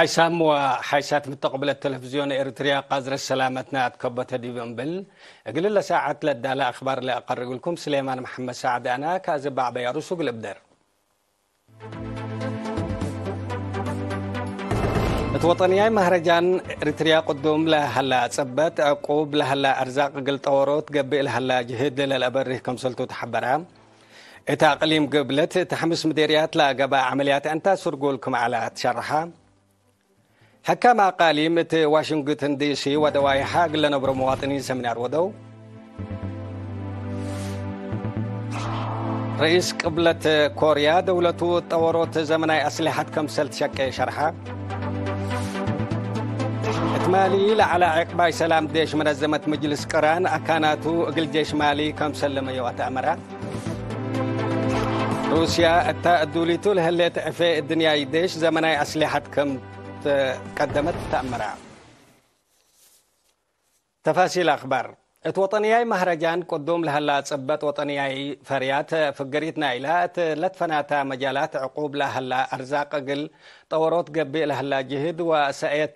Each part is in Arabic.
حيسام وحيسات متقبل التلفزيون إريتريا قازر نات أتكبة دي بل أقول لله ساعة لدالة أخبار لا أقرق لكم سليمان محمد سعد أنا كازب بعض يارسو قلب در متوطنية مهرجان إريتريا قدوم لا هلا لهلا أتسبت لا هلا أرزاق قل طوروت قبل هلا جهد للأبره كم سلطو تحبرها إتاقليم قبلت تحمس مديريات لا لقبا عمليات أنت سرقولكم على تشرحها ሕካም ኣቃሊም واشنطن دي سي ودواي ሓግ لنا መዋጥኒ ሰሚናር ወደው رئيس قبلة كوريا دولة طورت زمناي أسلحة كم سلت شك شرحة اتمالي لعلى عقباي سلام ديش منظمة مجلس قران أكاناتو قل جيش مالي كم سلم يوات أمرا روسيا التأدولي الدوليتو لهليت أفي الدنيا يديش زمناي أسلحة كم قدمت تأمرة تفاصيل أخبار ات وطنیای مهرجان قدوم له الله ثبت فريات فریات فقریت نایلات لتفناتا مجالات عقوب له الله ارزاق قل طورت قبی له الله جهد و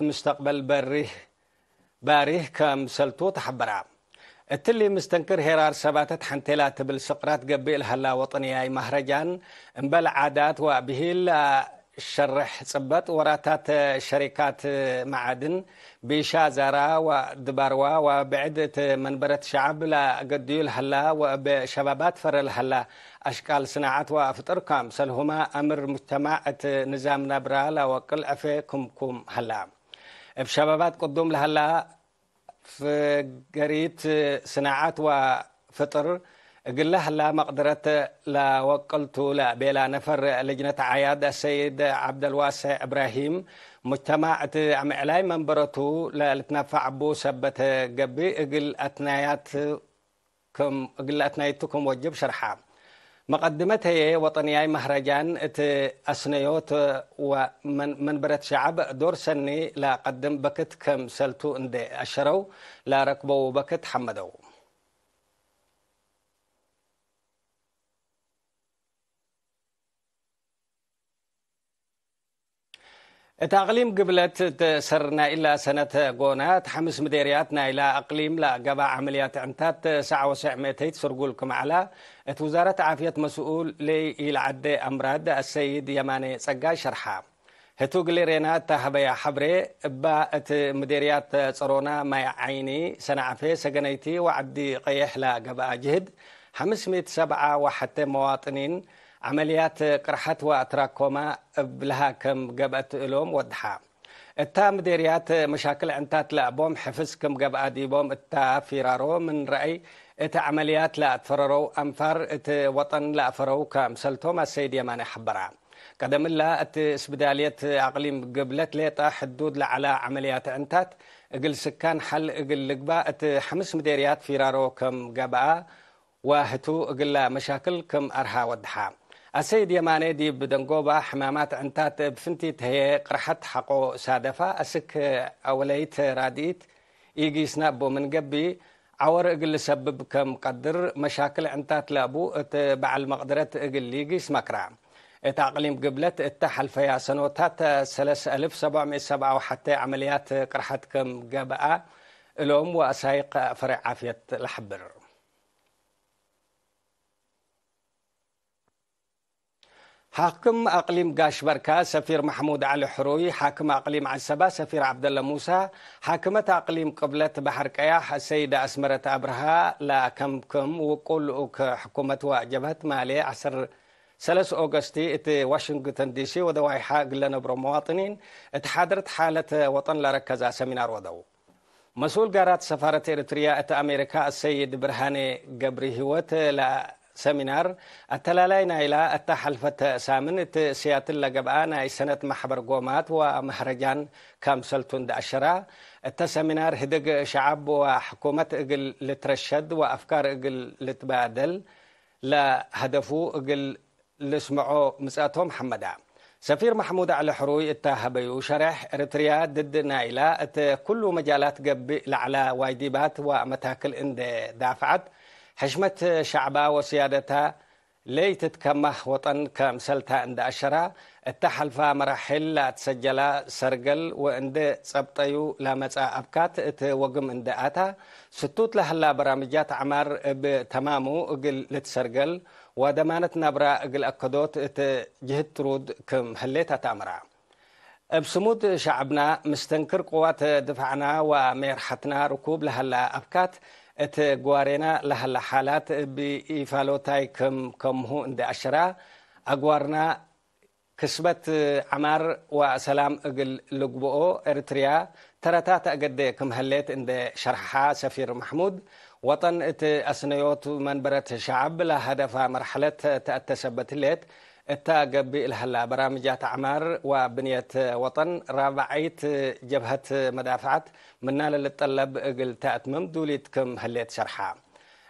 مستقبل بري باره کم سلطو تحبرا اتلی مستنكر هيرار سباتت حنتلات بالسقرات قبی له الله وطنیای مهرجان انبل عادات و الشرح صبت وراتات شركات معادن بيشا زارا ودباروا وبعدة منبرت شعب لا قديل هلا وبشبابات فر الهلا أشكال صناعات وفطر كام سلهما أمر مجتمعة نظام نبرا لا وكل أفكم كم هلا بشبابات قدوم لهلا في قريت صناعات وفطر قلها لا مقدرة لا وقلت لا بلا نفر لجنة عياد السيد عبد الواسع إبراهيم مجتمع عم إلاي لا لتنفع بو سبت قبي قل أتناياتكم قل أتنايتكم وجب شرحها مقدمة هي وطنياي مهرجان ات أسنيوت ومن منبرة شعب دور سني لا قدم بكت كم سلتو اندي أشرو لا ركبو بكت حمدو እቲ ኣቕሊም ግብለት ተሰርና ኢላ ሰነት ጎናት ሓምስ ምደርያት ናይላ ኣቕሊም ላኣገባ ዓመልያ ጥዕንታት ሰዓ ወስዕ መእተይት ስርጉል ክመዓላ እቲ ውዛረት ዓፍየት መስኡል ለኢልዓደ ኣምራድ ኣሰይድ የማነ ጸጋ ሸርሓ ህቱ ግሌሬናት ታሃበያ ሓብሬ እባ እቲ ምደርያት ፀሮና ማይ ዓይኒ ሰናዓፌ ሰገነይቲ ወዓዲ ቀየሕላ ገባኣ ጅህድ 571 መዋጥኒን عمليات قرحت واتراكوما بلها كم قبأت لهم وضحا التا مديريات مشاكل انتات لعبوم حفز كم قبأ ديبوم التا فيرارو من رأي ات عمليات لا تفررو انفر ات وطن لا فرو كام سلتوما سيد يماني حبرا قدم الله ات اسبداليات اقليم قبلت ليطا حدود لعلى عمليات انتات اقل سكان حل اقل لقبا ات حمس مديريات فيرارو كم قبأ واهتو اقل مشاكل كم ارها ودحام السيد يماني دي بدنقوبة حمامات عنتات بفنتي تهي قرحت حقو سادفة أسك أوليت راديت إيجي سنابو من قبي عور اقل سبب كم قدر مشاكل عنتات لابو بعل مقدرة اقل ليجي سمكرام تعقليم قبلت اتحل فيا سنوتات سلس ألف سبعمائة سبعة وحتى عمليات قرحت كم قبأ الأم وأسايق فرع عافية الحبر حاكم أقليم غاشبركا سفير محمود علي حروي حاكم أقليم عسبة سفير عبد الله موسى حاكمة أقليم قبلة بحر قياح السيدة أسمرة أبرها لا كم كم وقل حكومة وأجبت مالي عصر سلس أوغستي ات واشنطن دي سي ودواي حاق لنا برو مواطنين اتحادرت حالة وطن لركز سمينار ودو مسؤول قارات سفارة إريتريا ات أمريكا السيد برهاني قبري هوت لا سمينار اتلالينا الى التحلفت سامن سيات لقبانا اي سنة محبر قومات ومهرجان كام سلطن داشرا التسمينار هدق شعب وحكومة اقل لترشد وافكار اقل لتبادل لا هدفو اقل لسمعو مساتهم محمدا سفير محمود على حروي التهبيو شرح اريتريا ضد نايلة كل مجالات قبل لعلى وايديبات ومتاكل اند دافعت حشمة شعبا وسيادتها لي تتكمح وطن كمسلتا عند أشرا التحلفة مراحل لا تسجلا سرقل وعند سبطيو لا مساء أبكات توقم عند آتا ستوت لهلا برامجات عمار بتمامو قل لتسرقل ودمانت نبرا قل أكدوت جهد ترود كم هليتا تامرا بسمود شعبنا مستنكر قوات دفعنا وميرحتنا ركوب لهلا أبكات ات غوارنا له الحالات بإفالوتاي كم كم هو عند أشرا أغوارنا كسبت عمار وسلام أجل لقبو إريتريا ترتات أجد كم هليت عند شرحها سفير محمود وطن ات أسنيوت منبرة شعب لهدف مرحلة تأتسبت ليت التاقب الهلا برامج أعمار وبنية وطن رابعيت جبهة مدافعت منا للطلب قلت اتمم دوليتكم هليت شرحة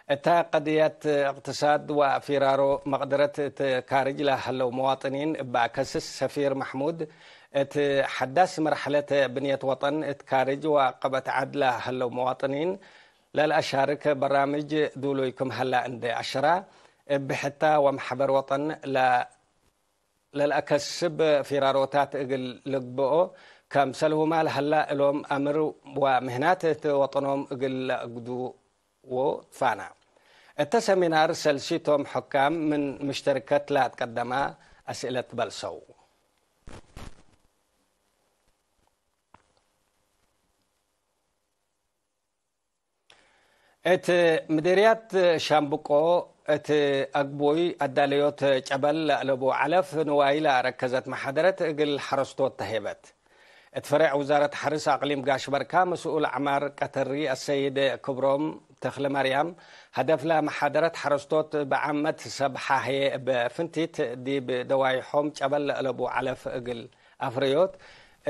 اتا قضية اقتصاد وفرارو مقدرة كارج لهلو مواطنين باكسس سفير محمود ات حداس مرحلة بنية وطن ات كارج وقبت عدلة هلو مواطنين للأشارك برامج دوليكم هلا عند عشرة بحتى ومحبر وطن لا للأكسب في راروتات إقل لقبؤو كم سلهو مال هلا إلوم أمر ومهنات وطنهم إقل لقدو وفانا التسمينار سلسيتهم حكام من مشتركات لا تقدمها أسئلة بلسو إت مديريات شامبوكو እቲ ኣግቦይ ኣዳለዮት ጨበል ኣለቦ ዓለፍ ንዋኢላ ረከዘት ማሓደረት እግል ሓረስቶት ተሄበት እቲ ፍሬዕ ወዛረት ሓርስ ኣቕሊም ጋሽ በርካ ምስኡል ዕማር ቀተሪ ኣሰይድ ክብሮም ተክለ ማርያም هدفلا محاضرة حرستوت بعامة سبحة هي بفنتيت دي بدوايحهم جبل ألبو علف أقل أفريوت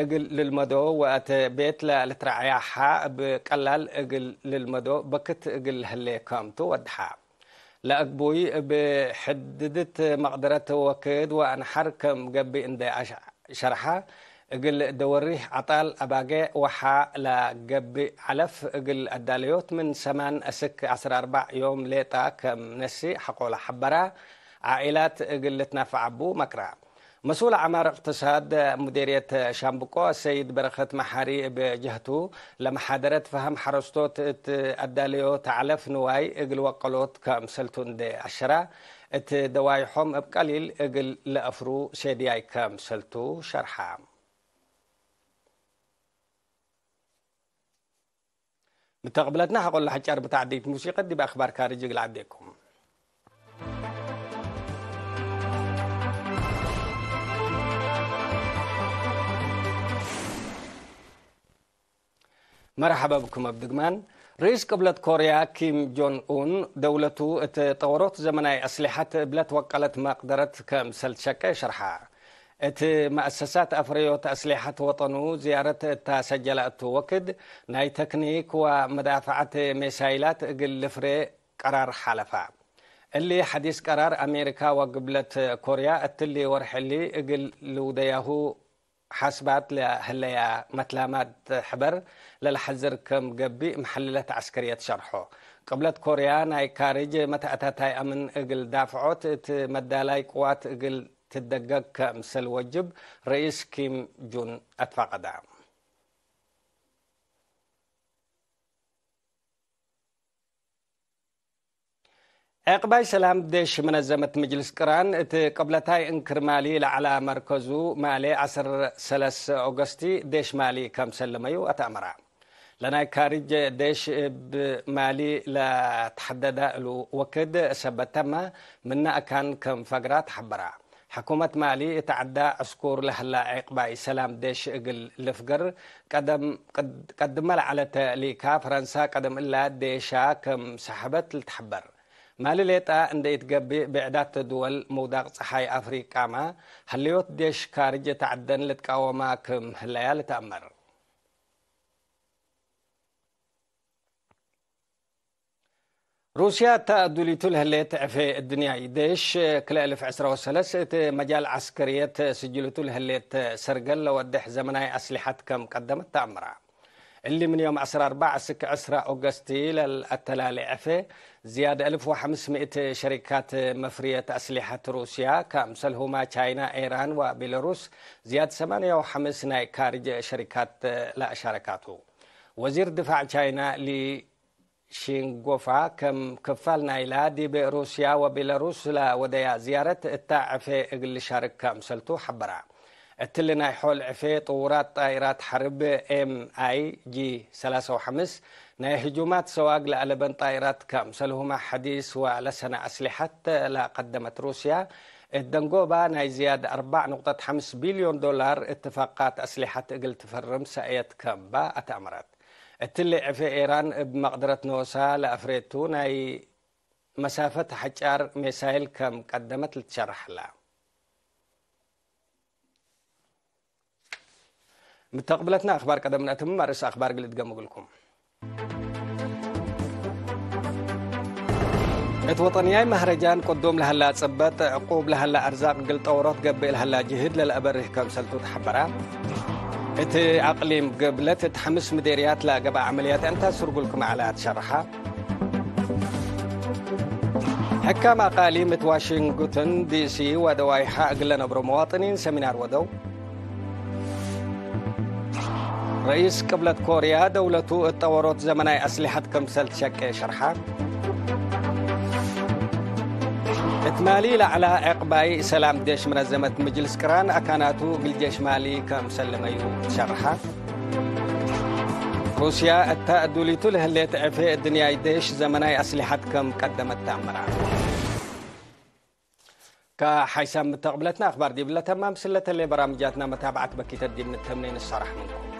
أقل للمدو وأت بيت لترعيحها بقلال أقل للمدو بكت أقل هلي كامتو ودحاب لأكبوي بحددت مقدرة وكيد وأن حركم مجبي عند شرحة قل دوريح عطال أباقي وحا لقبي علف قل الداليوت من سمان أسك عصر أربع يوم ليتا كم نسي حقول حبرة عائلات قلتنا فعبو مكرا مسؤول اعمار اقتصاد مديريه شامبوكو السيد بركات محاري بجهته لما حضرت فهم حرستوت الداليو تعلف نواي اقل وقلوت سلتون دي عشرة ات دوايحهم بقليل اقل لافرو سيدياي سلتو شرحام متقبلتنا هقول لحجار بتاع موسيقى دي باخبار كارجي العديكم مرحبا بكم عبدالمان رئيس قبلة كوريا كيم جون اون دولته تطورت زمناي أسلحة بلت وقالت ما قدرت كم سلتشك شرحها ات مؤسسات افريوت اسلحه وطنو زياره تسجلت وقد ناي تكنيك ومدافعات ميسايلات قل قرار حالفا اللي حديث قرار امريكا وقبلت كوريا اتلي ورحلي قل لودياهو حاسبات هلا يا متلامات حبر للحزر كم قبي محللات عسكرية شرحه قبلت كوريا ناي كاريج متى أتاتاي أمن إقل دافعوت تمدالاي قوات إقل تدقق كمسل وجب رئيس كيم جون أتفاق اقبال سلام دش منظمة مجلس قران ات تاي انكر مالي لعلى مركزو مالي عصر سلس اوغستي دش مالي كم سلميو اتامرا لنا كارج دش بمالي لا تحدد لو وكد سبتما منا كان كم فقرات حبرا حكومة مالي تعدى أسكور لهلا عقبة سلام ديش إقل لفقر قدم قد قدم على تليكا فرنسا قدم إلا ديشا كم سحبت لتحبر ማልሌጣ እንደይትገብእ ብዕዳተ ድወል ምውዳቕ ፀሓይ ኣፍሪቃማ ሃልዮት ዴሽ ካርጀት ዓደን ልትቃወማ ክም ህለያ ልተኣመር روسيا تأدلت الهليت في الدنيا يديش كل ألف عسرة وسلس مجال عسكرية سجلت الهليت سرقل وودح زمناي أسلحة كم قدمت تأمرها اللي من يوم 10 أربعة سك 10 أغسطي للأتلالي أفي زيادة 1500 شركات مفرية أسلحة روسيا كأمثل هما تشاينا إيران وبيلاروس زيادة وخمس ناي كارج شركات لا شركاته وزير دفاع تشاينا لي شينغوفا كم كفال نايلا دي بروسيا وبيلاروس لا وديا زيارة في إغل شارك كامسلتو حبرا እትሊ ናይ ሖል ዕፌ ጥውራት ጣይራት ሓርቢ ኤም ኣይ ጂ 35 ናይ ህጁማት ሰዋግ ለኣለበን ጣይራት حديث ሓዲስ أسلحة لا قدمت روسيا الدنجوبا ناي زياد 4.5 بليون دولار اتفاقات أسلحة اقل تفرم سأيت كامبا أتأمرت التلي عفي إيران بمقدرة نوسا لأفريتو ناي مسافة حجار ميسايل كم قدمت لتشرح لها متقبلتنا أخبار قدمنا تم رس أخبار قلت قم لكم إت وطنياي مهرجان قدوم لهلا ثبت عقوب لهلا أرزاق قلت أورط قبل لهلا جهد للأبره كم سلطو تحبرا إت أقليم قبلت تحمس مديريات لقب عمليات أنت سرق لكم على شرحة حكام أقاليم واشنطن دي سي ودواي حق برو مواطنين سمينار ودو رئيس قبلة كوريا دولته التورط زمناي أسلحة كمسل تشكي شرحة اتمالي لعلى إقباي سلام ديش منظمة مجلس كران أكاناتو بالجيش مالي كمسلميو شرحة روسيا التأدوليتو لهلي تعفي الدنيا ديش زمناي أسلحة كم قدمت تامرا كحيسام متقبلتنا أخبار دي بلا تمام سلة اللي برامجاتنا متابعة بكيت الدين من التمنين الصرح منكم